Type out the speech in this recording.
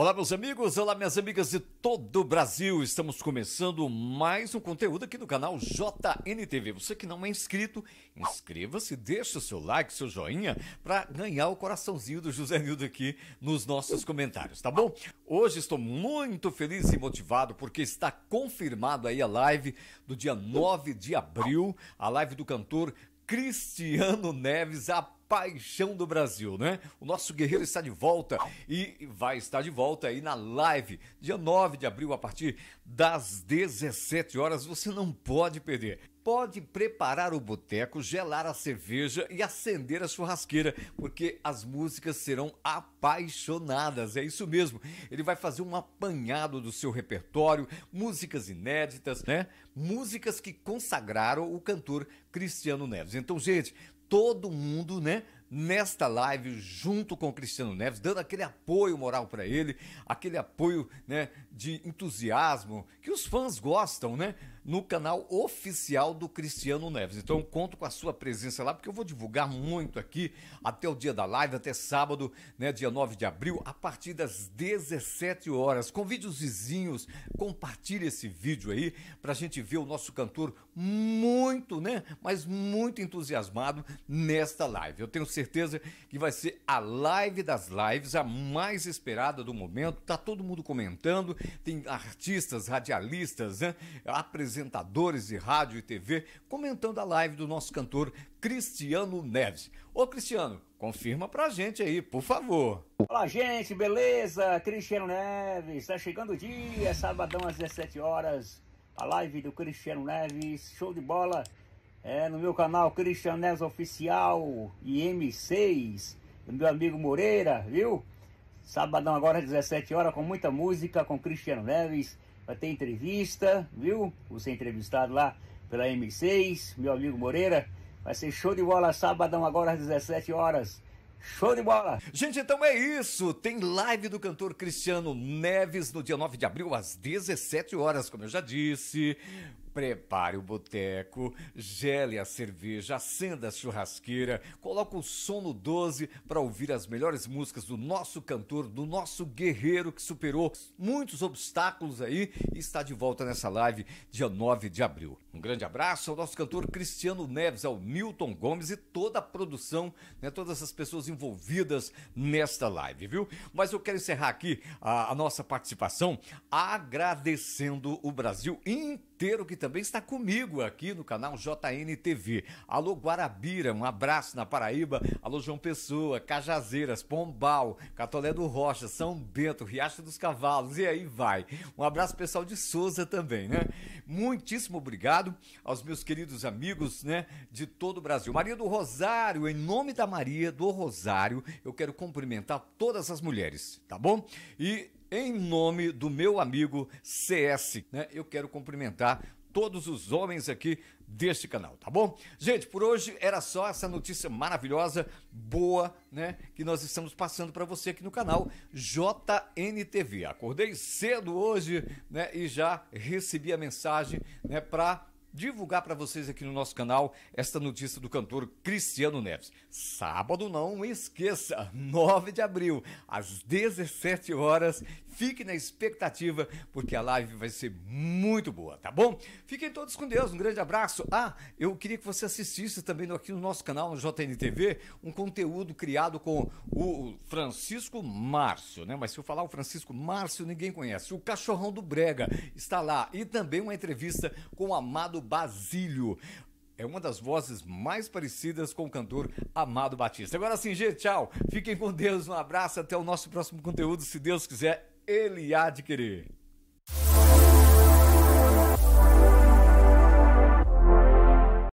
Olá, meus amigos, olá, minhas amigas de todo o Brasil. Estamos começando mais um conteúdo aqui do canal JNTV. Você que não é inscrito, inscreva-se, deixa o seu like, seu joinha, para ganhar o coraçãozinho do José Nildo aqui nos nossos comentários, tá bom? Hoje estou muito feliz e motivado porque está confirmado aí a live do dia 9 de abril, a live do cantor Cristiano Neves, a paixão do Brasil, né? O nosso guerreiro está de volta e vai estar de volta aí na live, dia 9 de abril, a partir das 17 horas. Você não pode perder. Pode preparar o boteco, gelar a cerveja e acender a churrasqueira, porque as músicas serão apaixonadas. É isso mesmo. Ele vai fazer um apanhado do seu repertório, músicas inéditas, né? Músicas que consagraram o cantor Cristiano Neves. Então, gente, todo mundo, né? Nesta live, junto com o Cristiano Neves, dando aquele apoio moral para ele, aquele apoio né, de entusiasmo que os fãs gostam, né? No canal oficial do Cristiano Neves. Então, conto com a sua presença lá, porque eu vou divulgar muito aqui até o dia da live, até sábado, né, dia 9 de abril, a partir das 17 horas. Convide os vizinhos, compartilhe esse vídeo aí, para a gente ver o nosso cantor muito né? Mas muito entusiasmado nesta live. Eu tenho certeza que vai ser a live das lives, a mais esperada do momento. Tá todo mundo comentando, tem artistas, radialistas, né? apresentadores de rádio e TV comentando a live do nosso cantor Cristiano Neves. Ô Cristiano, confirma pra gente aí, por favor. Olá, gente, beleza? Cristiano Neves, tá chegando o dia, sabadão às 17 horas, a live do Cristiano Neves, show de bola é, no meu canal Cristianés Oficial e M6, do meu amigo Moreira, viu? Sabadão agora às 17 horas com muita música, com Cristiano Neves, vai ter entrevista, viu? Vou ser entrevistado lá pela M6, meu amigo Moreira, vai ser show de bola sabadão agora às 17 horas. Show de bola! Gente, então é isso. Tem live do cantor Cristiano Neves no dia 9 de abril, às 17 horas, como eu já disse. Prepare o boteco, gele a cerveja, acenda a churrasqueira, coloque o som no 12 para ouvir as melhores músicas do nosso cantor, do nosso guerreiro que superou muitos obstáculos aí e está de volta nessa live dia 9 de abril. Um grande abraço ao nosso cantor Cristiano Neves, ao Milton Gomes e toda a produção, né, todas as pessoas envolvidas nesta live, viu? Mas eu quero encerrar aqui a, a nossa participação agradecendo o Brasil inteiro que também está comigo aqui no canal JNTV. Alô Guarabira, um abraço na Paraíba. Alô João Pessoa, Cajazeiras, Pombal, Catolé do Rocha, São Bento, Riacho dos Cavalos e aí vai. Um abraço pessoal de Souza também, né? Muitíssimo obrigado aos meus queridos amigos, né, de todo o Brasil. Maria do Rosário, em nome da Maria do Rosário, eu quero cumprimentar todas as mulheres, tá bom? E em nome do meu amigo CS. Né? Eu quero cumprimentar todos os homens aqui deste canal, tá bom? Gente, por hoje era só essa notícia maravilhosa, boa, né, que nós estamos passando para você aqui no canal JNTV. Acordei cedo hoje, né, e já recebi a mensagem, né, para divulgar para vocês aqui no nosso canal esta notícia do cantor Cristiano Neves. Sábado não esqueça, 9 de abril, às 17 horas. Fique na expectativa porque a live vai ser muito boa, tá bom? Fiquem todos com Deus, um grande abraço. Ah, eu queria que você assistisse também aqui no nosso canal, no JNTV, um conteúdo criado com o Francisco Márcio, né? Mas se eu falar o Francisco Márcio, ninguém conhece. O Cachorrão do Brega está lá e também uma entrevista com o Amado Basílio. É uma das vozes mais parecidas com o cantor Amado Batista. Agora sim, gente, tchau. Fiquem com Deus, um abraço, até o nosso próximo conteúdo, se Deus quiser, ele há de querer.